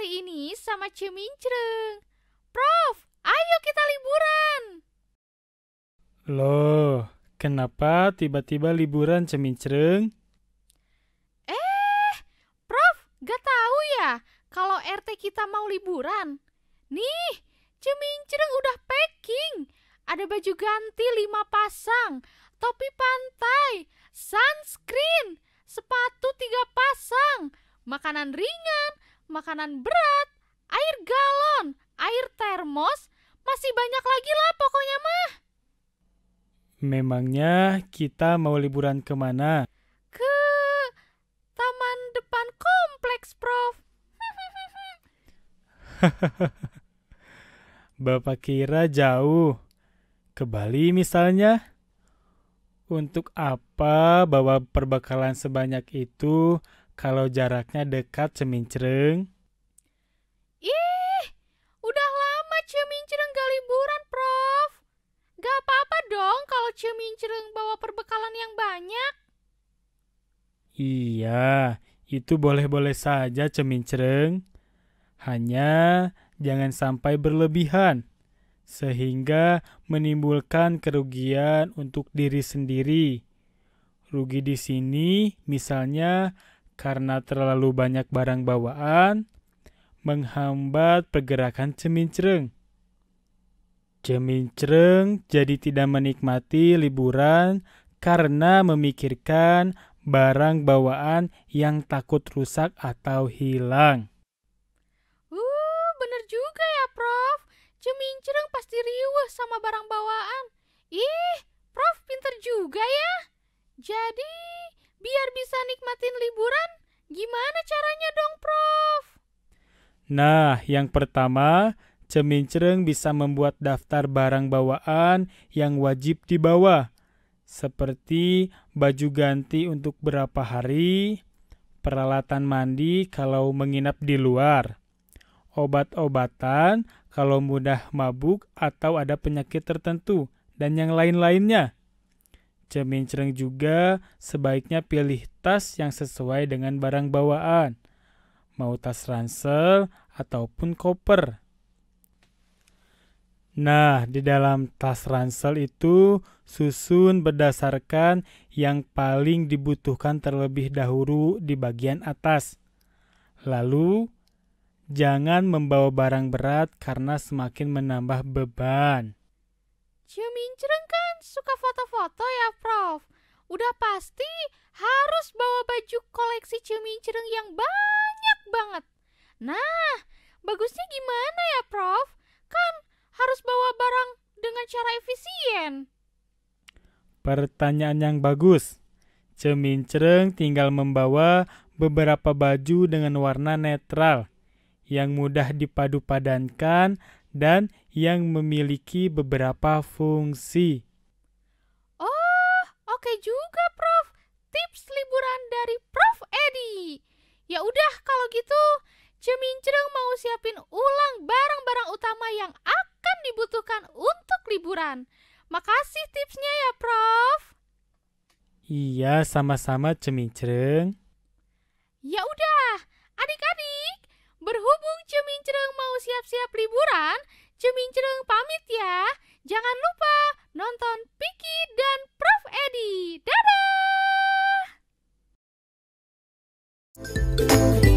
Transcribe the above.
kali ini sama Cemincreng. Prof, ayo kita liburan. Loh, kenapa tiba-tiba liburan Cemincreng? Eh, Prof, gak tahu ya kalau RT kita mau liburan. Nih, Cemincreng udah packing. Ada baju ganti lima pasang, topi pantai, sunscreen, sepatu tiga pasang, makanan ringan, makanan berat, air galon, air termos, masih banyak lagi lah pokoknya mah. Memangnya kita mau liburan kemana? Ke taman depan kompleks, Prof. Bapak kira jauh. Ke Bali misalnya. Untuk apa bawa perbekalan sebanyak itu kalau jaraknya dekat cemincereng. Ih, udah lama cemincereng gak liburan, Prof. Gak apa-apa dong kalau cemincereng bawa perbekalan yang banyak. Iya, itu boleh-boleh saja cemincereng. Hanya jangan sampai berlebihan sehingga menimbulkan kerugian untuk diri sendiri. Rugi di sini misalnya karena terlalu banyak barang bawaan menghambat pergerakan cemincreng. Cemincreng jadi tidak menikmati liburan karena memikirkan barang bawaan yang takut rusak atau hilang. Uh, bener juga ya, Prof. Cemincreng pasti riuh sama barang bawaan. Ih, Prof pinter juga ya. Jadi Biar bisa nikmatin liburan, gimana caranya dong, Prof? Nah, yang pertama, cemincereng bisa membuat daftar barang bawaan yang wajib dibawa, seperti baju ganti untuk berapa hari, peralatan mandi kalau menginap di luar, obat-obatan kalau mudah mabuk atau ada penyakit tertentu, dan yang lain-lainnya. Jam cereng juga sebaiknya pilih tas yang sesuai dengan barang bawaan, mau tas ransel ataupun koper. Nah, di dalam tas ransel itu susun berdasarkan yang paling dibutuhkan terlebih dahulu di bagian atas. Lalu, jangan membawa barang berat karena semakin menambah beban. Xiumin kan suka foto-foto ya, Prof. Udah pasti harus bawa baju koleksi Xiumin yang banyak banget. Nah, bagusnya gimana ya, Prof? Kan harus bawa barang dengan cara efisien. Pertanyaan yang bagus. Cemin tinggal membawa beberapa baju dengan warna netral yang mudah dipadu padankan dan yang memiliki beberapa fungsi. Oh, oke okay juga, Prof. Tips liburan dari Prof. Edi. Ya udah kalau gitu, Cemincereng mau siapin ulang barang-barang utama yang akan dibutuhkan untuk liburan. Makasih tipsnya ya, Prof. Iya, sama-sama Cemincereng. Ya udah, adik-adik, berhubung Cemincereng mau siap-siap liburan, Cumi pamit ya. Jangan lupa nonton Piki dan Prof. Eddy, Dadah!